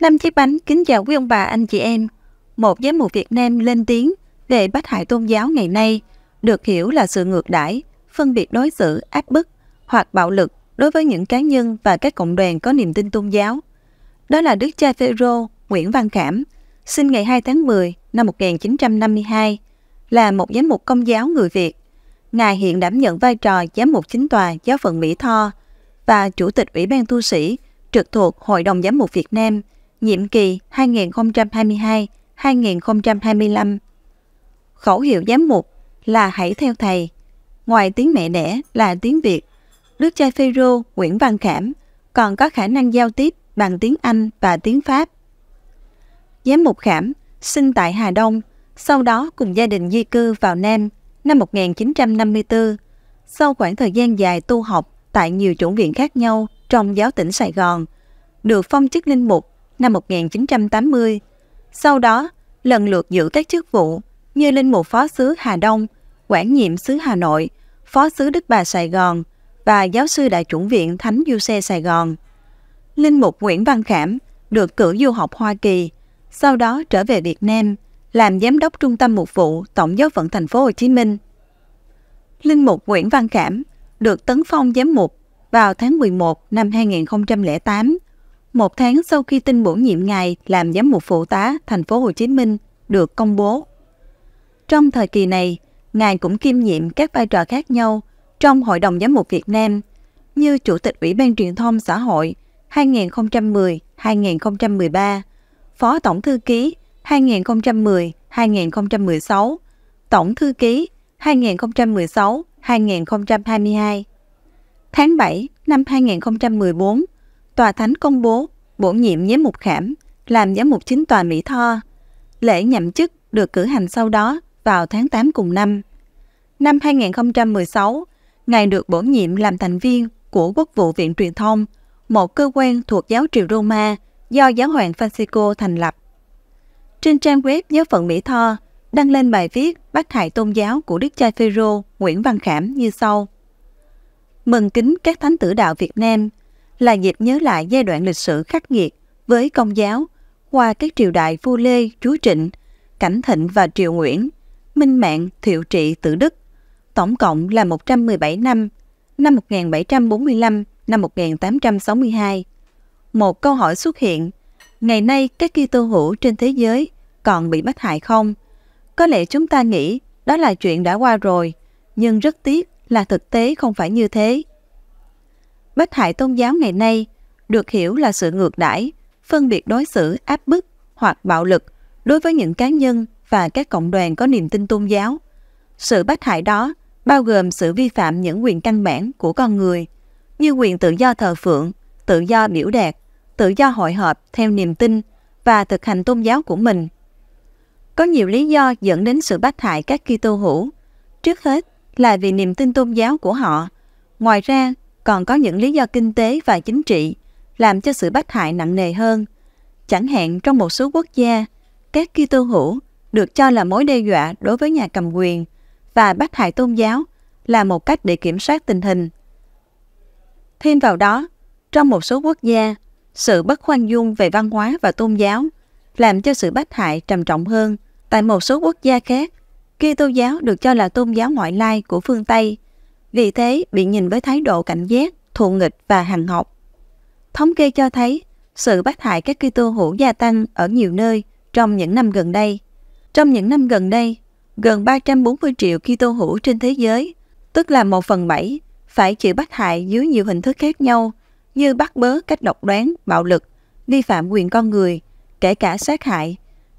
Năm chiếc bánh kính chào quý ông bà anh chị em. Một giám mục Việt Nam lên tiếng về bất hại tôn giáo ngày nay được hiểu là sự ngược đãi, phân biệt đối xử, áp bức hoặc bạo lực đối với những cá nhân và các cộng đoàn có niềm tin tôn giáo. Đó là Đức cha Phêrô Nguyễn Văn Khảm, sinh ngày 2 tháng 10 năm 1952, là một giám mục công giáo người Việt. Ngài hiện đảm nhận vai trò giám mục chính tòa giáo phận Mỹ Tho và chủ tịch Ủy ban tu sĩ trực thuộc Hội đồng Giám mục Việt Nam – nhiệm kỳ 2022-2025. Khẩu hiệu giám mục là hãy theo thầy. Ngoài tiếng mẹ đẻ là tiếng Việt, Đức trai Phêrô Nguyễn Văn Khảm còn có khả năng giao tiếp bằng tiếng Anh và tiếng Pháp. Giám mục Khảm sinh tại Hà Đông, sau đó cùng gia đình di cư vào Nam năm 1954. Sau khoảng thời gian dài tu học tại nhiều chủng viện khác nhau trong giáo tỉnh Sài Gòn, được phong chức linh mục năm 1980. Sau đó, lần lượt giữ các chức vụ như Linh Mục Phó Sứ Hà Đông, Quản nhiệm Sứ Hà Nội, Phó Sứ Đức Bà Sài Gòn và Giáo sư Đại chủng viện Thánh Du Xe Sài Gòn. Linh Mục Nguyễn Văn Khảm được cử du học Hoa Kỳ, sau đó trở về Việt Nam, làm giám đốc trung tâm mục vụ Tổng giáo phận thành phố Hồ Chí Minh. Linh mục Nguyễn Văn Cảm được tấn phong giám mục vào tháng 11 năm 2008 một tháng sau khi tin bổ nhiệm ngài làm giám mục phụ tá thành phố Hồ Chí Minh được công bố. Trong thời kỳ này, ngài cũng kiêm nhiệm các vai trò khác nhau trong Hội đồng Giám mục Việt Nam như Chủ tịch Ủy ban Truyền thông Xã hội 2010-2013, Phó Tổng Thư ký 2010-2016, Tổng Thư ký 2016-2022. Tháng 7 năm 2014, Tòa Thánh công bố bổ nhiệm giám mục khảm, làm giám mục chính tòa Mỹ Tho. Lễ nhậm chức được cử hành sau đó vào tháng 8 cùng năm. Năm 2016, Ngài được bổ nhiệm làm thành viên của Quốc vụ Viện Truyền thông, một cơ quan thuộc giáo triều Roma do Giáo hoàng Francisco thành lập. Trên trang web Giáo phận Mỹ Tho, đăng lên bài viết bác hại tôn giáo của Đức cha Phêrô Nguyễn Văn Khảm như sau. Mừng kính các thánh tử đạo Việt Nam là dịp nhớ lại giai đoạn lịch sử khắc nghiệt với công giáo qua các triều đại vua Lê, Chúa Trịnh, Cảnh Thịnh và Triều Nguyễn, Minh Mạng, Thiệu Trị, Tự Đức. Tổng cộng là 117 năm, năm 1745, năm 1862. Một câu hỏi xuất hiện, ngày nay các Kitô hữu trên thế giới còn bị bắt hại không? Có lẽ chúng ta nghĩ đó là chuyện đã qua rồi, nhưng rất tiếc là thực tế không phải như thế. Bách hại tôn giáo ngày nay được hiểu là sự ngược đãi, phân biệt đối xử áp bức hoặc bạo lực đối với những cá nhân và các cộng đoàn có niềm tin tôn giáo. Sự bách hại đó bao gồm sự vi phạm những quyền căn bản của con người, như quyền tự do thờ phượng, tự do biểu đạt, tự do hội họp theo niềm tin và thực hành tôn giáo của mình. Có nhiều lý do dẫn đến sự bách hại các Kitô hữu. Trước hết là vì niềm tin tôn giáo của họ. Ngoài ra, còn có những lý do kinh tế và chính trị làm cho sự bách hại nặng nề hơn. Chẳng hạn trong một số quốc gia, các Kitô hữu được cho là mối đe dọa đối với nhà cầm quyền và bách hại tôn giáo là một cách để kiểm soát tình hình. Thêm vào đó, trong một số quốc gia, sự bất khoan dung về văn hóa và tôn giáo làm cho sự bách hại trầm trọng hơn. Tại một số quốc gia khác, Kitô giáo được cho là tôn giáo ngoại lai của phương Tây – vì thế bị nhìn với thái độ cảnh giác, thù nghịch và hàng học. Thống kê cho thấy sự bắt hại các Kitô hữu gia tăng ở nhiều nơi trong những năm gần đây. Trong những năm gần đây, gần 340 triệu Kitô hữu trên thế giới, tức là một phần bảy phải chịu bắt hại dưới nhiều hình thức khác nhau như bắt bớ cách độc đoán, bạo lực, vi phạm quyền con người, kể cả sát hại.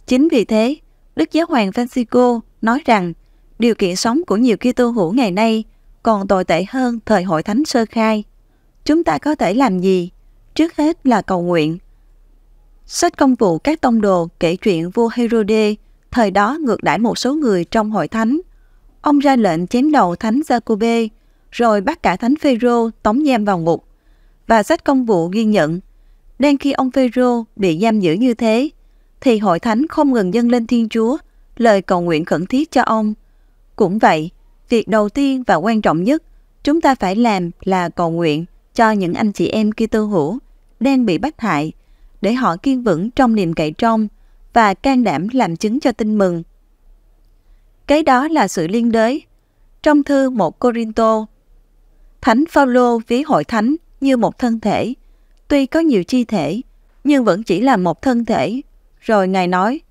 Chính vì thế, Đức Giáo hoàng Francisco nói rằng điều kiện sống của nhiều Kitô hữu ngày nay – còn tồi tệ hơn thời hội thánh sơ khai. Chúng ta có thể làm gì? Trước hết là cầu nguyện. Sách công vụ các tông đồ kể chuyện vua Herode, thời đó ngược đãi một số người trong hội thánh. Ông ra lệnh chém đầu thánh Jacobe, rồi bắt cả thánh Phêrô tống giam vào ngục. Và sách công vụ ghi nhận, đang khi ông Phêrô bị giam giữ như thế, thì hội thánh không ngừng dâng lên Thiên Chúa lời cầu nguyện khẩn thiết cho ông. Cũng vậy, Việc đầu tiên và quan trọng nhất chúng ta phải làm là cầu nguyện cho những anh chị em tư hữu đang bị bắt hại để họ kiên vững trong niềm cậy trong và can đảm làm chứng cho tin mừng. Cái đó là sự liên đới. Trong thư Một Corinto, Thánh Phaolô ví hội thánh như một thân thể, tuy có nhiều chi thể nhưng vẫn chỉ là một thân thể. Rồi Ngài nói,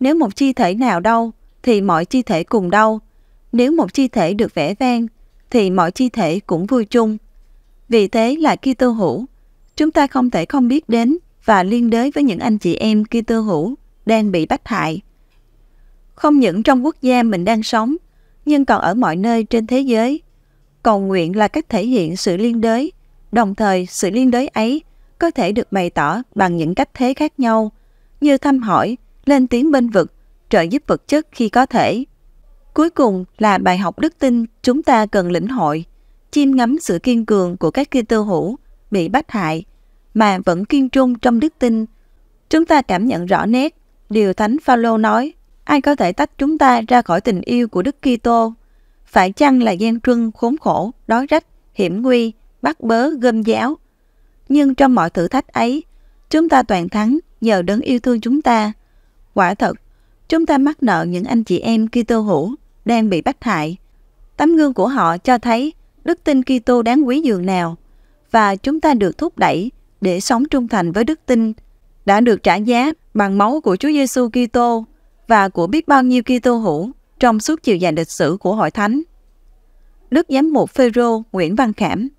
nếu một chi thể nào đau thì mọi chi thể cùng đau, nếu một chi thể được vẽ vang, thì mọi chi thể cũng vui chung. Vì thế là Kitô hữu, chúng ta không thể không biết đến và liên đới với những anh chị em Kitô hữu đang bị bắt hại. Không những trong quốc gia mình đang sống, nhưng còn ở mọi nơi trên thế giới. Cầu nguyện là cách thể hiện sự liên đới, đồng thời sự liên đới ấy có thể được bày tỏ bằng những cách thế khác nhau, như thăm hỏi, lên tiếng bên vực, trợ giúp vật chất khi có thể. Cuối cùng là bài học đức tin chúng ta cần lĩnh hội, chiêm ngắm sự kiên cường của các Kitô hữu bị bắt hại mà vẫn kiên trung trong đức tin. Chúng ta cảm nhận rõ nét điều Thánh Phaolô nói, ai có thể tách chúng ta ra khỏi tình yêu của Đức Kitô? Phải chăng là gian truân khốn khổ, đói rách, hiểm nguy, bắt bớ, gươm giáo? Nhưng trong mọi thử thách ấy, chúng ta toàn thắng nhờ đấng yêu thương chúng ta. Quả thật, chúng ta mắc nợ những anh chị em Kitô hữu đang bị bắt hại. Tấm gương của họ cho thấy đức tin Kitô đáng quý dường nào và chúng ta được thúc đẩy để sống trung thành với đức tin đã được trả giá bằng máu của Chúa Giêsu Kitô và của biết bao nhiêu Kitô hữu trong suốt chiều dài lịch sử của hội thánh. Đức giám mục Phêrô Nguyễn Văn Khảm